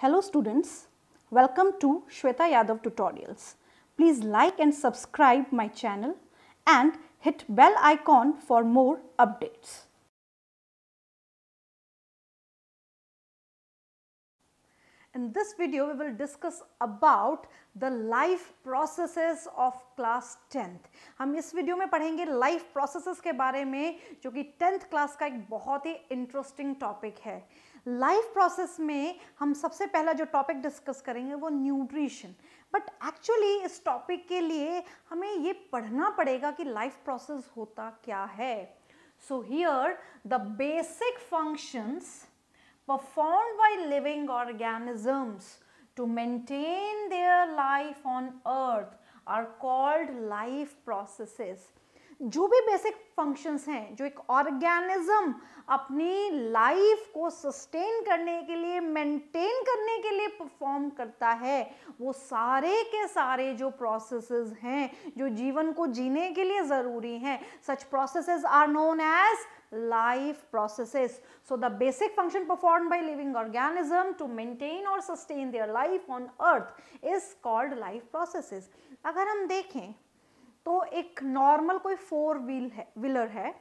Hello students, welcome to Shweta Yadav tutorials. Please like and subscribe my channel and hit bell icon for more updates. In this video, we will discuss about the life processes of class 10th. हम इस video में पढ़ेंगे life processes के बारे में जो कि 10th class का एक बहुत ही इंटरेस्टिंग टॉपिक है लाइफ प्रोसेस में हम सबसे पहला जो टॉपिक डिस्कस करेंगे वो न्यूट्रिशन बट एक्चुअली इस टॉपिक के लिए हमें ये पढ़ना पड़ेगा कि लाइफ प्रोसेस होता क्या है so here the basic functions perform by living organisms to maintain their life on earth are called life processes जो भी बेसिक फंक्शंस हैं जो एक ऑर्गेनिज्म अपनी लाइफ को सस्टेन करने के लिए मेंटेन करने के लिए परफॉर्म करता है वो सारे के सारे जो प्रोसेसेस हैं जो जीवन को जीने के लिए ज़रूरी हैं such processes are known as life processes. So the basic function performed by living organism to maintain or sustain their life on earth is called life processes. अगर हम देखें तो एक नॉर्मल कोई फोर व्हील है व्हीलर है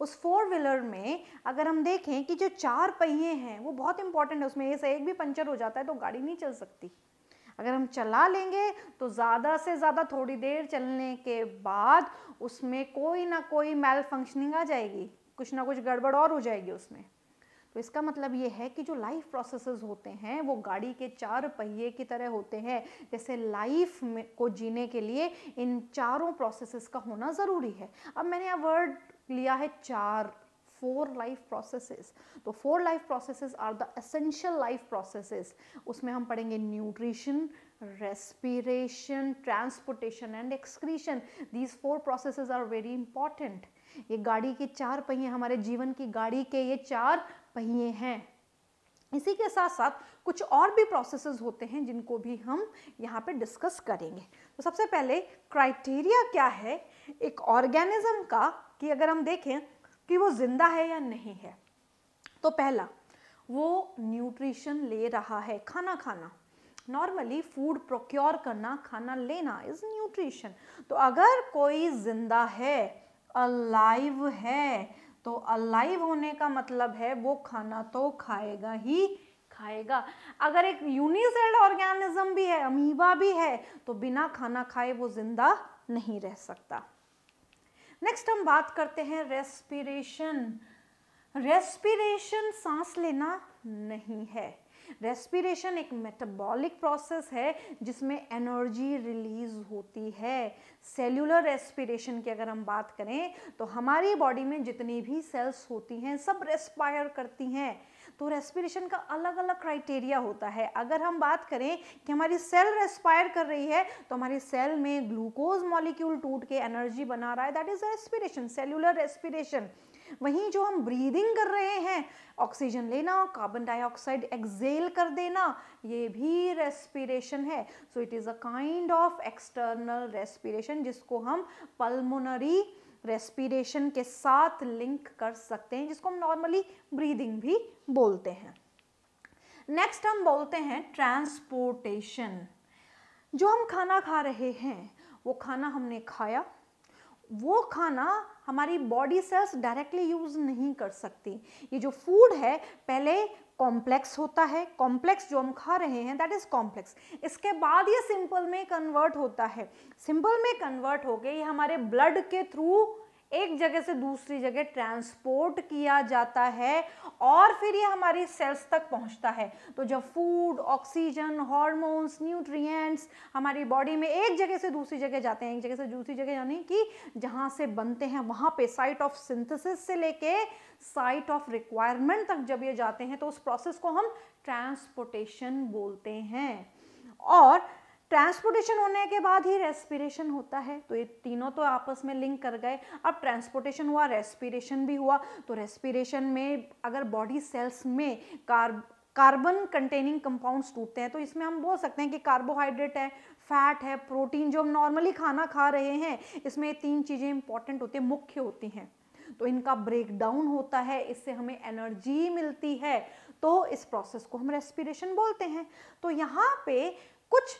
उस four wheeler में अगर हम देखें कि जो चार पहिए हैं वो बहुत इंपॉर्टेंट है उसमें एक से एक भी पंचर हो जाता है तो गाड़ी नहीं चल सकती अगर हम चला लेंगे तो ज़्यादा से ज़्यादा थोड़ी देर चलने के बाद उसमें कोई ना कोई मेल फंक्शनिंग आ जाएगी कुछ ना कुछ गड़बड़ और हो जाएगी उसमें तो इसका मतलब ये है कि जो लाइफ प्रोसेसेस होते हैं वो गाड़ी के चार पहिए की तरह होते हैं जैसे लाइफ में को जीने के लिए इन चारों प्रोसेसेस का होना ज़रूरी है अब मैंने यह वर्ड लिया है चार फोर लाइफ प्रोसेसेस तो four life processes are the essential life processes उसमें हम पढ़ेंगे nutrition respiration transportation and excretion these four processes are very important ये गाड़ी के चार पहिए हमारे जीवन की गाड़ी के ये चार पहिए हैं इसी के साथ साथ कुछ और भी प्रोसेसेस होते हैं जिनको भी हम यहाँ पे डिस्कस करेंगे तो सबसे पहले क्राइटेरिया क्या है एक ऑर्गेनिज्म का कि अगर हम देखें कि वो ज़िंदा है या नहीं है तो पहला वो न्यूट्रिशन ले रहा है खाना खाना नॉर्मली फूड प्रोक्योर करना खाना लेना इज़ न्यूट्रिशन तो अगर कोई ज़िंदा है अलाइव है तो अलाइव होने का मतलब है वो खाना तो खाएगा ही खाएगा अगर एक यूनिसेल्ड ऑर्गेनिज्म भी है अमीबा भी है तो बिना खाना खाए वो जिंदा नहीं रह सकता नेक्स्ट हम बात करते हैं रेस्पिरेशन रेस्पिरेशन सांस लेना नहीं है रेस्पिरेशन एक मेटाबॉलिक प्रोसेस है जिसमें एनर्जी रिलीज होती है सेल्यूलर रेस्पिरेशन की अगर हम बात करें तो हमारी बॉडी में जितनी भी सेल्स होती हैं सब रेस्पायर करती हैं तो रेस्पिरेशन का अलग अलग क्राइटेरिया होता है अगर हम बात करें कि हमारी सेल रेस्पायर कर रही है तो हमारी सेल में ग्लूकोज मॉलिक्यूल टूट के एनर्जी बना रहा है that is respiration cellular respiration वहीं जो हम ब्रीदिंग कर रहे हैं ऑक्सीजन लेना कार्बन डाइऑक्साइड एक्सेल कर देना ये भी रेस्पिरेशन है so it is a kind of external respiration जिसको हम पल्मोनरी रेस्पिरेशन के साथ लिंक कर सकते हैं जिसको हम नॉर्मली ब्रीदिंग भी बोलते हैं नेक्स्ट हम बोलते हैं ट्रांसपोर्टेशन जो हम खाना खा रहे हैं वो खाना हमने खाया वो खाना हमारी बॉडी सेल्स डायरेक्टली यूज़ नहीं कर सकती ये जो फूड है पहले कॉम्प्लेक्स होता है कॉम्प्लेक्स जो हम खा रहे हैं दैट इज़ कॉम्प्लेक्स इसके बाद ये सिंपल में कन्वर्ट होता है सिंपल में कन्वर्ट हो ये हमारे ब्लड के थ्रू एक जगह से दूसरी जगह ट्रांसपोर्ट किया जाता है और फिर ये हमारी सेल्स तक पहुंचता है तो जब फूड ऑक्सीजन हॉर्मोन्स न्यूट्रिएंट्स हमारी बॉडी में एक जगह से दूसरी जगह जाते हैं एक जगह से दूसरी जगह यानी कि जहाँ से बनते हैं वहाँ पे साइट ऑफ सिंथेसिस से लेके साइट ऑफ रिक्वायरमेंट तक जब ये जाते हैं तो उस प्रोसेस को हम ट्रांसपोर्टेशन बोलते हैं और ट्रांसपोर्टेशन होने के बाद ही रेस्पिरेशन होता है तो ये तीनों तो आपस में लिंक कर गए अब ट्रांसपोर्टेशन हुआ रेस्पिरेशन भी हुआ तो रेस्पिरेशन में अगर बॉडी सेल्स में कार्ब कार्बन कंटेनिंग कंपाउंड्स टूटते हैं तो इसमें हम बोल सकते हैं कि कार्बोहाइड्रेट है फैट है प्रोटीन जो हम नॉर्मली खाना खा रहे हैं इसमें तीन चीज़ें इंपॉर्टेंट होती हैं मुख्य होती हैं तो इनका ब्रेक डाउन होता है इससे हमें एनर्जी मिलती है तो इस प्रोसेस को हम रेस्पिरेशन बोलते हैं तो यहाँ पे कुछ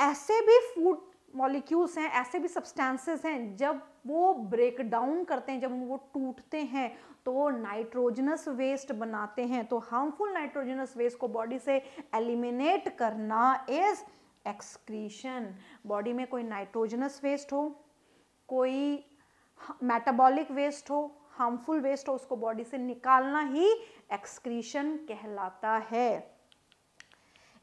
ऐसे भी फूड मॉलिक्यूल्स हैं ऐसे भी सब्सटेंसेस हैं जब वो ब्रेक डाउन करते हैं जब वो टूटते हैं तो वो नाइट्रोजनस वेस्ट बनाते हैं तो हार्मफुल नाइट्रोजनस वेस्ट को बॉडी से एलिमिनेट करना इज एक्सक्रीशन बॉडी में कोई नाइट्रोजनस वेस्ट हो कोई मेटाबॉलिक वेस्ट हो हार्मफुल वेस्ट हो उसको बॉडी से निकालना ही एक्सक्रीशन कहलाता है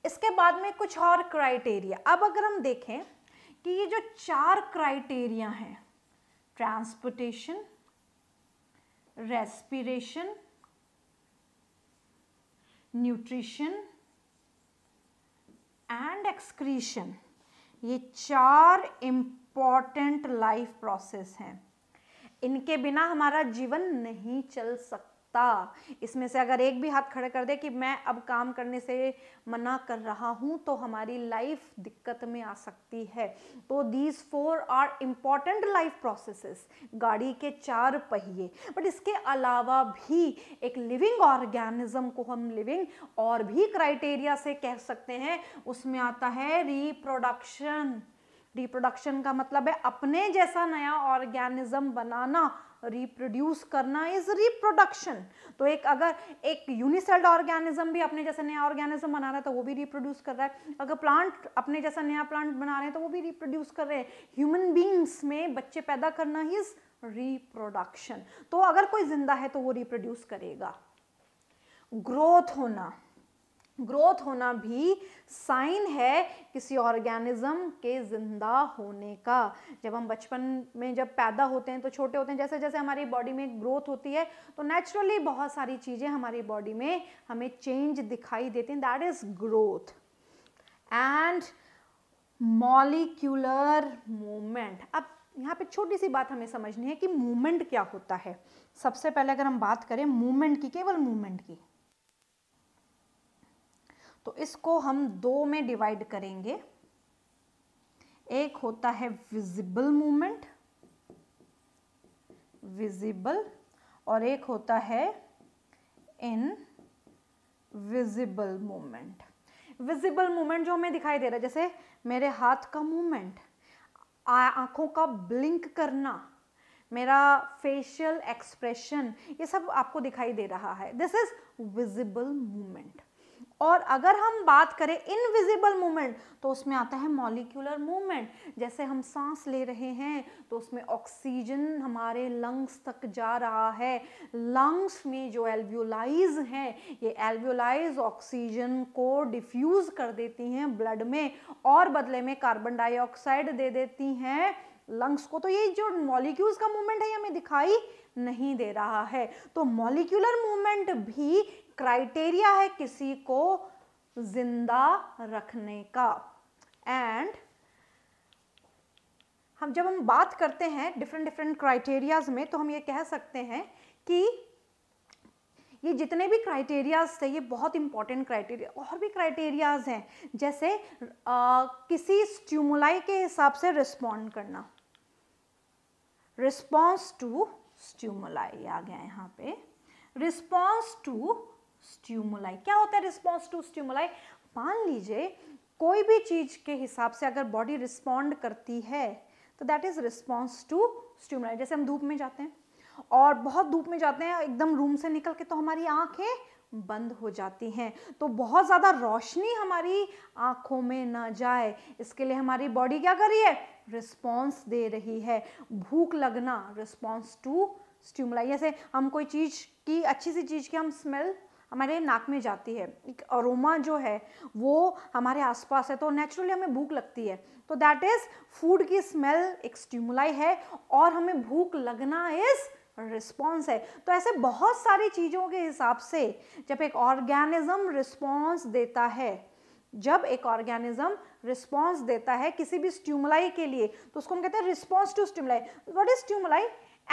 इसके बाद में कुछ और क्राइटेरिया अब अगर हम देखें कि ये जो चार क्राइटेरिया हैं transportation respiration nutrition and excretion ये चार इम्पॉर्टेंट लाइफ प्रोसेस हैं इनके बिना हमारा जीवन नहीं चल सकता सकता इसमें से अगर एक भी हाथ खड़े कर दे कि मैं अब काम करने से मना कर रहा हूं तो हमारी लाइफ दिक्कत में आ सकती है तो these four are important life processes गाड़ी के चार पहिए बट इसके अलावा भी एक लिविंग ऑर्गेनिज्म को हम लिविंग और भी क्राइटेरिया से कह सकते हैं उसमें आता है रिप्रोडक्शन रिप्रोडक्शन का मतलब है अपने जैसा नया ऑर्गेनिज्म बनाना रिप्रोड्यूस करना इज रिप्रोडक्शन तो एक अगर एक यूनिसेल्ड ऑर्गेनिज्म भी अपने जैसा नया ऑर्गेनिज्म बना रहा है तो वो भी रिप्रोड्यूस कर रहा है अगर प्लांट अपने जैसा नया प्लांट बना रहे हैं तो वो भी रिप्रोड्यूस कर रहे हैं ह्यूमन बींग्स में बच्चे पैदा करना ही इज रिप्रोडक्शन तो अगर कोई जिंदा है तो वो रिप्रोड्यूस करेगा ग्रोथ होना ग्रोथ होना भी साइन है किसी ऑर्गेनिज्म के ज़िंदा होने का जब हम बचपन में जब पैदा होते हैं तो छोटे होते हैं जैसे जैसे हमारी बॉडी में ग्रोथ होती है तो नेचुरली बहुत सारी चीज़ें हमारी बॉडी में हमें चेंज दिखाई देती हैं that is growth and molecular movement अब यहाँ पे छोटी सी बात हमें समझनी है कि मूवमेंट क्या होता है सबसे पहले अगर हम बात करें मूवमेंट की केवल मूवमेंट की तो इसको हम दो में डिवाइड करेंगे एक होता है विजिबल मूवमेंट विजिबल और एक होता है invisible movement visible movement जो हमें दिखाई दे रहा है जैसे मेरे हाथ का मूवमेंट आंखों का ब्लिंक करना मेरा फेशियल एक्सप्रेशन ये सब आपको दिखाई दे रहा है दिस इज विजिबल मूवमेंट और अगर हम बात करें इनविजिबल मूवमेंट तो उसमें आता है मॉलिक्यूलर मूवमेंट जैसे हम सांस ले रहे हैं तो उसमें ऑक्सीजन हमारे लंग्स तक जा रहा है लंग्स में जो एल्व्यूलाइज हैं ये एल्व्यूलाइज ऑक्सीजन को डिफ्यूज़ कर देती हैं ब्लड में और बदले में कार्बन डाइऑक्साइड दे देती हैं लंग्स को तो ये जो मॉलिक्यूल्स का मूवमेंट है ये हमें दिखाई नहीं दे रहा है तो मॉलिक्यूलर मूवमेंट भी क्राइटेरिया है किसी को जिंदा रखने का एंड हम जब हम बात करते हैं डिफरेंट डिफरेंट क्राइटेरियाज में तो हम ये कह सकते हैं कि ये जितने भी क्राइटेरियाज थे ये बहुत इंपॉर्टेंट क्राइटेरिया और भी क्राइटेरियाज हैं जैसे आ, किसी स्ट्यूमुलाई के हिसाब से रिस्पॉन्ड करना रिस्पॉन्स टू स्ट्यूमुलाई आ गया यहाँ पे रिस्पॉन्स टू स्ट्यूमुलाई क्या होता है रिस्पॉन्स टू स्ट्यूमुलाई मान लीजिए कोई भी चीज़ के हिसाब से अगर बॉडी रिस्पॉन्ड करती है तो that is response to stimuli जैसे हम धूप में जाते हैं और बहुत धूप में जाते हैं एकदम रूम से निकल के तो हमारी आंखें बंद हो जाती हैं तो बहुत ज़्यादा रोशनी हमारी आंखों में ना जाए इसके लिए हमारी बॉडी क्या कर रही है रिस्पॉन्स दे रही है भूख लगना रिस्पॉन्स टू स्ट्यूमुलाई जैसे हम कोई चीज़ की अच्छी सी चीज़ की हम स्मेल हमारे नाक में जाती है एक अरोमा जो है वो हमारे आसपास है तो नेचुरली हमें भूख लगती है तो दैट इज़ फूड की स्मेल एक स्टिमुलाई है और हमें भूख लगना इज़ रिस्पॉन्स है तो ऐसे बहुत सारी चीज़ों के हिसाब से जब एक ऑर्गेनिज्म रिस्पॉन्स देता है जब एक ऑर्गेनिज्म रिस्पॉन्स देता है किसी भी स्ट्यूमलाई के लिए तो उसको हम कहते हैं response to stimuli what is stimuli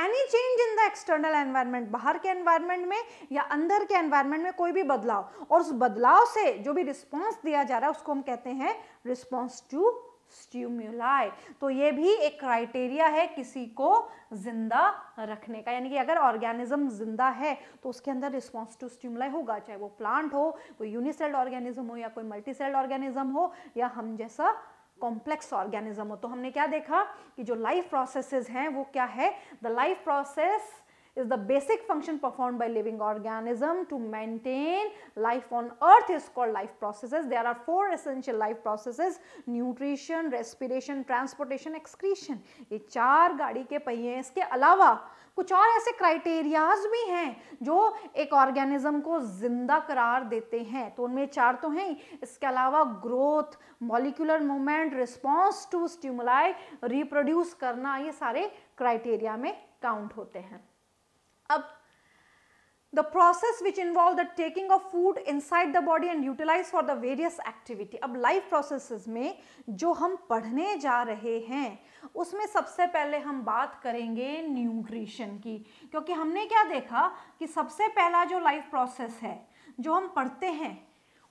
any change in the external environment बाहर के एनवायरनमेंट में या अंदर के एनवायरनमेंट में कोई भी बदलाव और उस बदलाव से जो भी रिस्पॉन्स दिया जा रहा है उसको हम कहते हैं रिस्पॉन्स टू स्ट्यूमुलाई तो ये भी एक क्राइटेरिया है किसी को जिंदा रखने का यानी कि अगर ऑर्गेनिज्म जिंदा है तो उसके अंदर रिस्पॉन्स टू स्ट्यूमुलाई होगा चाहे वो प्लांट हो कोई यूनिसेल्ड ऑर्गेनिज्म हो या कोई मल्टीसेल्ड ऑर्गेनिज्म हो या हम जैसा कॉम्प्लेक्स ऑर्गेनिज्म हो तो हमने क्या देखा कि जो लाइफ प्रोसेसेस हैं वो क्या है the life process is the basic function perform by living organism to maintain life on earth is called life processes there are four essential life processes nutrition respiration transportation excretion ये चार गाड़ी के पहिए इसके अलावा कुछ और ऐसे क्राइटेरियाज भी हैं जो एक ऑर्गेनिज्म को ज़िंदा करार देते हैं तो उनमें चार तो हैं इसके अलावा growth molecular movement response to stimuli reproduce करना ये सारे क्राइटेरिया में काउंट होते हैं अब the process which involve the taking of food inside the body and utilize for the various activity अब लाइफ processes में जो हम पढ़ने जा रहे हैं उसमें सबसे पहले हम बात करेंगे न्यूट्रिशन की क्योंकि हमने क्या देखा कि सबसे पहला जो लाइफ प्रोसेस है जो हम पढ़ते हैं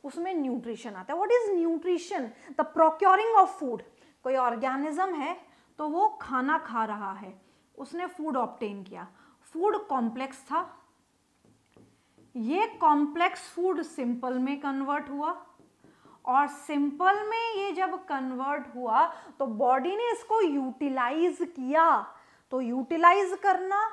उसमें न्यूट्रिशन आता है what is nutrition the procuring of food कोई ऑर्गेनिज्म है तो वो खाना खा रहा है उसने फूड ऑप्टेन किया फूड कॉम्प्लेक्स था ये कॉम्प्लेक्स फूड सिंपल में कन्वर्ट हुआ और सिंपल में ये जब कन्वर्ट हुआ तो बॉडी ने इसको यूटिलाइज किया तो यूटिलाइज करना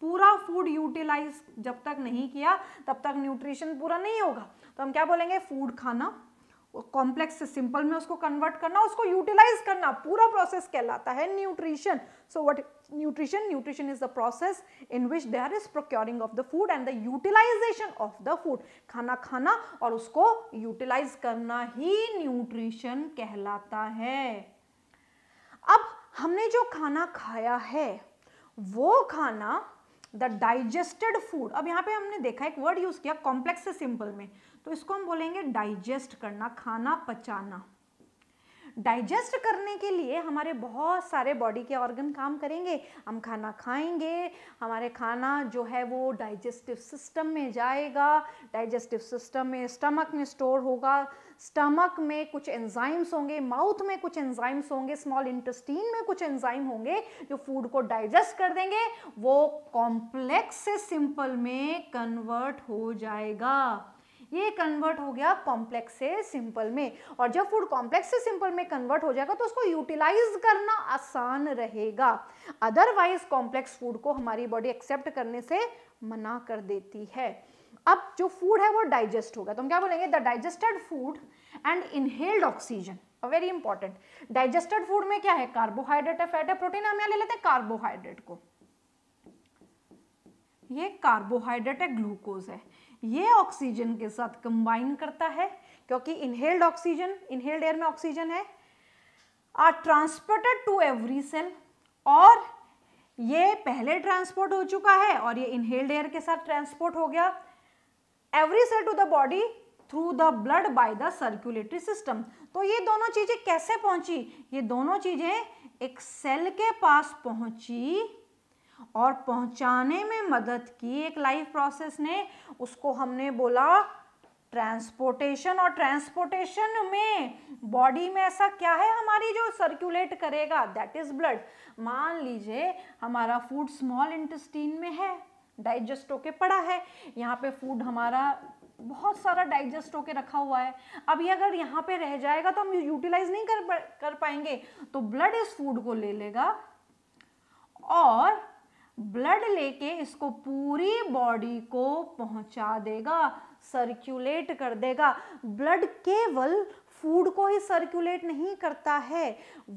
पूरा फूड यूटिलाइज जब तक नहीं किया तब तक न्यूट्रिशन पूरा नहीं होगा तो हम क्या बोलेंगे फूड खाना कॉम्प्लेक्स से सिंपल में उसको कन्वर्ट करना उसको यूटिलाइज करना पूरा प्रोसेस कहलाता है nutrition so what nutrition nutrition is the process in which there is procuring of the food and the utilization of the food खाना खाना और उसको यूटिलाइज करना ही न्यूट्रिशन कहलाता है अब हमने जो खाना खाया है वो खाना द डाइजेस्टेड फूड अब यहाँ पे हमने देखा एक वर्ड यूज किया कॉम्प्लेक्स से सिंपल में तो इसको हम बोलेंगे डाइजेस्ट करना खाना पचाना डाइजेस्ट करने के लिए हमारे बहुत सारे बॉडी के ऑर्गन काम करेंगे हम खाना खाएंगे हमारे खाना जो है वो डाइजेस्टिव सिस्टम में जाएगा डाइजेस्टिव सिस्टम में स्टमक में स्टोर होगा स्टमक में कुछ एंजाइम्स होंगे माउथ में कुछ एंजाइम्स होंगे स्मॉल इंटेस्टीन में कुछ एंजाइम होंगे जो फूड को डाइजेस्ट कर देंगे वो कॉम्प्लेक्स से सिंपल में कन्वर्ट हो जाएगा ये कन्वर्ट हो गया कॉम्प्लेक्स से सिंपल में और जब फूड कॉम्प्लेक्स से सिंपल में कन्वर्ट हो जाएगा तो उसको यूटिलाइज करना आसान रहेगा अदरवाइज कॉम्प्लेक्स फूड को हमारी बॉडी एक्सेप्ट करने से मना कर देती है अब जो फूड है वो डाइजेस्ट होगा तो हम क्या बोलेंगे the digested food and inhaled oxygen very important digested food में क्या है कार्बोहाइड्रेट है फैट है प्रोटीन हम यहाँ ले लेते हैं कार्बोहाइड्रेट को ये कार्बोहाइड्रेट है ग्लूकोज है ये ऑक्सीजन के साथ कंबाइन करता है क्योंकि इनहेल्ड ऑक्सीजन इनहेल्ड एयर में ऑक्सीजन है are transported to every cell और ये पहले ट्रांसपोर्ट हो चुका है और ये इनहेल्ड एयर के साथ ट्रांसपोर्ट हो गया every cell to the body through the blood by the circulatory system तो ये दोनों चीज़ें कैसे पहुंची ये दोनों चीज़ें एक सेल के पास पहुंची और पहुंचाने में मदद की एक लाइफ प्रोसेस ने उसको हमने बोला ट्रांसपोर्टेशन और ट्रांसपोर्टेशन में बॉडी में ऐसा क्या है हमारी जो सर्कुलेट करेगा दैट इज ब्लड मान लीजिए हमारा फूड स्मॉल इंटेस्टीन में है डाइजेस्ट होके पड़ा है यहाँ पे फूड हमारा बहुत सारा डाइजेस्ट होके रखा हुआ है अब ये अगर यहाँ पे रह जाएगा तो हम यूटिलाइज नहीं कर कर पाएंगे तो ब्लड इस फूड को ले लेगा और ब्लड लेके इसको पूरी बॉडी को पहुंचा देगा सर्क्यूलेट कर देगा ब्लड केवल फूड को ही सर्कुलेट नहीं करता है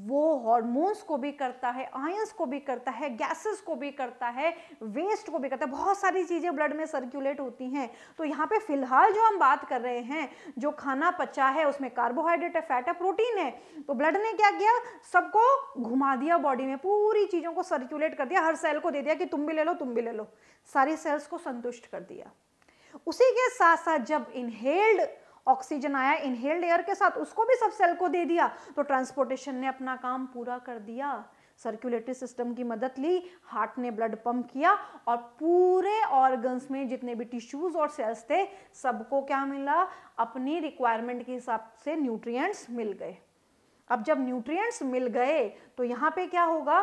वो हॉर्मोन्स को भी करता है आयंस को भी करता है गैसेस को भी करता है वेस्ट को भी करता है बहुत सारी चीज़ें ब्लड में सर्कुलेट होती हैं तो यहाँ पे फिलहाल जो हम बात कर रहे हैं जो खाना पचा है उसमें कार्बोहाइड्रेट है फैट है प्रोटीन है तो ब्लड ने क्या किया सबको घुमा दिया बॉडी में पूरी चीज़ों को सर्क्यूलेट कर दिया हर सेल को दे दिया कि तुम भी ले लो तुम भी ले लो सारी सेल्स को संतुष्ट कर दिया उसी के साथ साथ जब इनहेल्ड ऑक्सीजन आया इनहेल्ड एयर के साथ उसको भी सब सेल को दे दिया तो ट्रांसपोर्टेशन ने अपना काम पूरा कर दिया सर्कुलेटरी सिस्टम की मदद ली हार्ट ने ब्लड पंप किया और पूरे ऑर्गन्स में जितने भी टिश्यूज और सेल्स थे सबको क्या मिला अपनी रिक्वायरमेंट के हिसाब से न्यूट्रिएंट्स मिल गए अब जब न्यूट्रिएंट्स मिल गए तो यहाँ पे क्या होगा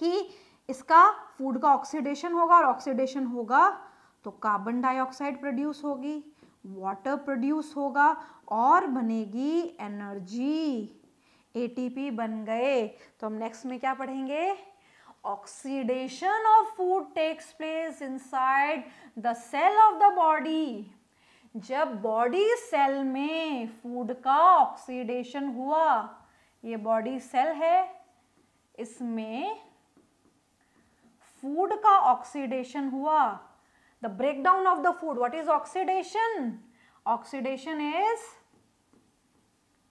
कि इसका फूड का ऑक्सीडेशन होगा और ऑक्सीडेशन होगा तो कार्बन डाइऑक्साइड प्रोड्यूस होगी वाटर प्रोड्यूस होगा और बनेगी एनर्जी एटीपी बन गए तो हम नेक्स्ट में क्या पढ़ेंगे of food takes place inside the cell of the body जब बॉडी सेल में फूड का ऑक्सीडेशन हुआ ये बॉडी सेल है इसमें फूड का ऑक्सीडेशन हुआ the breakdown of the food what is oxidation oxidation is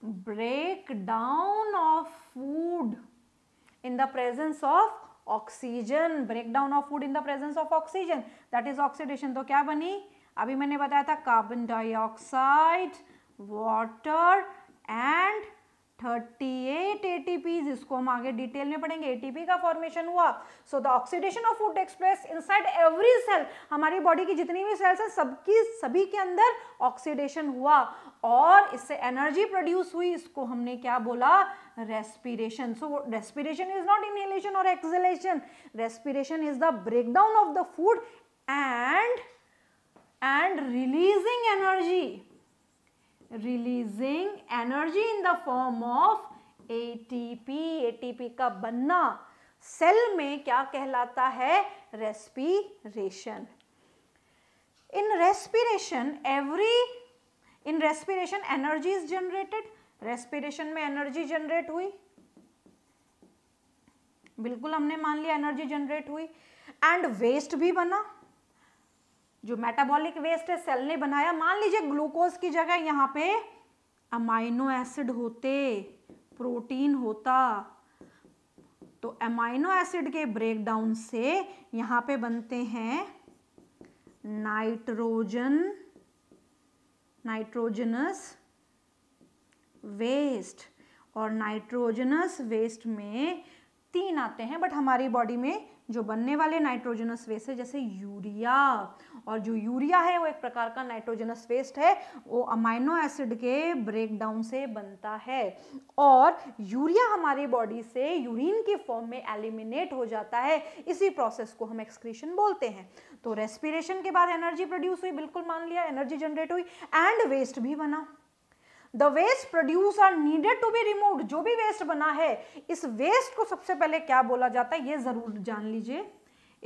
breakdown of food in the presence of oxygen break down of food in the presence of oxygen that is oxidation तो क्या बनी अभी मैंने बताया था carbon dioxide water and 38 ATPs इसको हम आगे डिटेल में पढ़ेंगे ATP का फॉर्मेशन हुआ so the oxidation of food express inside every cell हमारी बॉडी की जितनी भी सेल्स हैं सबकी सभी के अंदर ऑक्सीडेशन हुआ और इससे एनर्जी प्रोड्यूस हुई इसको हमने क्या बोला respiration so respiration is not inhalation और exhalation respiration is the breakdown of the food and and releasing energy releasing energy in the form of ATP ATP का बनना सेल में क्या कहलाता है respiration in respiration every in respiration energy is generated respiration में energy generate हुई बिल्कुल हमने मान लिया एनर्जी जनरेट हुई एंड वेस्ट भी बना जो मेटाबॉलिक वेस्ट है सेल ने बनाया मान लीजिए ग्लूकोज की जगह यहाँ पे अमाइनो एसिड होते प्रोटीन होता तो अमाइनो एसिड के ब्रेकडाउन से यहाँ पे बनते हैं नाइट्रोजन नाइट्रोजनस वेस्ट और नाइट्रोजनस वेस्ट में तीन आते हैं बट हमारी बॉडी में जो बनने वाले नाइट्रोजनस वेस्ट है जैसे यूरिया और जो यूरिया है वो एक प्रकार का नाइट्रोजनस वेस्ट है वो अमाइनो एसिड के ब्रेकडाउन से बनता है और यूरिया हमारी बॉडी से यूरिन के फॉर्म में एलिमिनेट हो जाता है इसी प्रोसेस को हम एक्सक्रीशन बोलते हैं तो रेस्पिरेशन के बाद एनर्जी प्रोड्यूस हुई बिल्कुल मान लिया एनर्जी जनरेट हुई एंड वेस्ट भी बना the waste produce are needed to be remove जो भी वेस्ट बना है इस वेस्ट को सबसे पहले क्या बोला जाता है ये ज़रूर जान लीजिए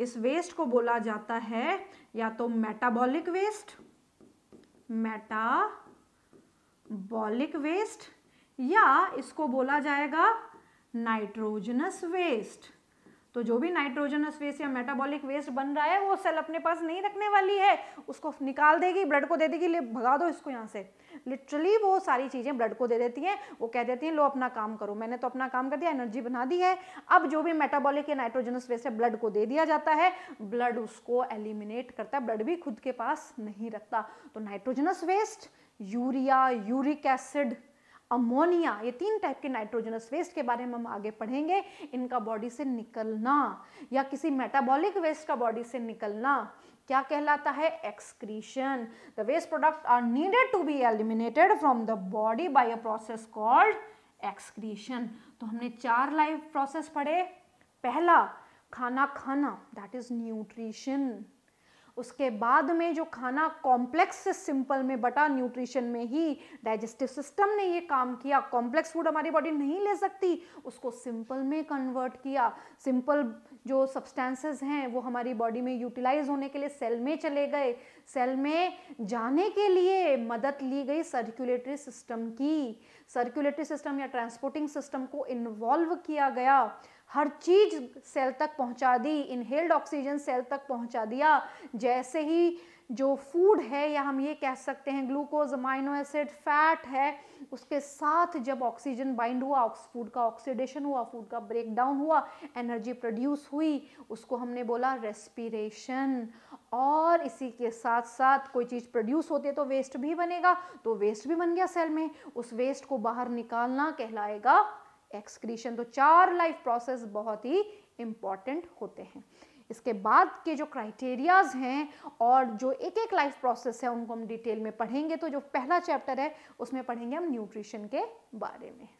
इस वेस्ट को बोला जाता है या तो मेटाबॉलिक वेस्ट मेटाबॉलिक वेस्ट या इसको बोला जाएगा नाइट्रोजनस वेस्ट तो जो भी नाइट्रोजनस वेस्ट या मेटाबॉलिक वेस्ट बन रहा है वो सेल अपने पास नहीं रखने वाली है उसको निकाल देगी ब्लड को दे देगी ले भगा दो इसको यहां से लिटरली वो सारी चीज़ें ब्लड को दे देती हैं वो कह देती हैं लो अपना काम करो मैंने तो अपना काम कर दिया एनर्जी बना दी है अब जो भी मेटाबॉलिक या नाइट्रोजनस वेस्ट है ब्लड को दे दिया जाता है ब्लड उसको एलिमिनेट करता है ब्लड भी खुद के पास नहीं रखता तो nitrogenous waste urea uric acid ammonia ये तीन टाइप के नाइट्रोजनस वेस्ट के बारे में हम आगे पढ़ेंगे इनका बॉडी से निकलना या किसी मेटाबॉलिक वेस्ट का बॉडी से निकलना क्या कहलाता है excretion the waste product are needed to be eliminated from the body by a process called excretion तो हमने चार लाइव प्रोसेस पढ़े पहला खाना खाना दैट इज न्यूट्रिशन उसके बाद में जो खाना कॉम्प्लेक्स से सिंपल में बटा न्यूट्रिशन में ही डाइजेस्टिव सिस्टम ने ये काम किया कॉम्प्लेक्स फूड हमारी बॉडी नहीं ले सकती उसको सिंपल में कन्वर्ट किया सिंपल जो सब्सटेंसेस हैं वो हमारी बॉडी में यूटिलाइज होने के लिए सेल में चले गए सेल में जाने के लिए मदद ली गई सर्कुलेटरी सिस्टम की सर्कुलेटरी सिस्टम या ट्रांसपोर्टिंग सिस्टम को इन्वॉल्व किया गया हर चीज सेल तक पहुंचा दी इनहेल्ड ऑक्सीजन सेल तक पहुंचा दिया जैसे ही जो फूड है या हम ये कह सकते हैं ग्लूकोज अमाइनो एसिड फैट है उसके साथ जब ऑक्सीजन बाइंड हुआ फूड का ऑक्सीडेशन हुआ फूड का ब्रेकडाउन हुआ एनर्जी प्रोड्यूस हुई उसको हमने बोला रेस्पिरेशन और इसी के साथ साथ कोई चीज़ प्रोड्यूस होती है तो वेस्ट भी बनेगा तो वेस्ट भी बन गया सेल में उस वेस्ट को बाहर निकालना कहलाएगा एक्सक्रीशन तो चार लाइफ प्रोसेस बहुत ही इम्पॉर्टेंट होते हैं इसके बाद के जो क्राइटेरियाज हैं और जो एक एक लाइफ प्रोसेस है उनको हम डिटेल में पढ़ेंगे तो जो पहला चैप्टर है उसमें पढ़ेंगे हम न्यूट्रिशन के बारे में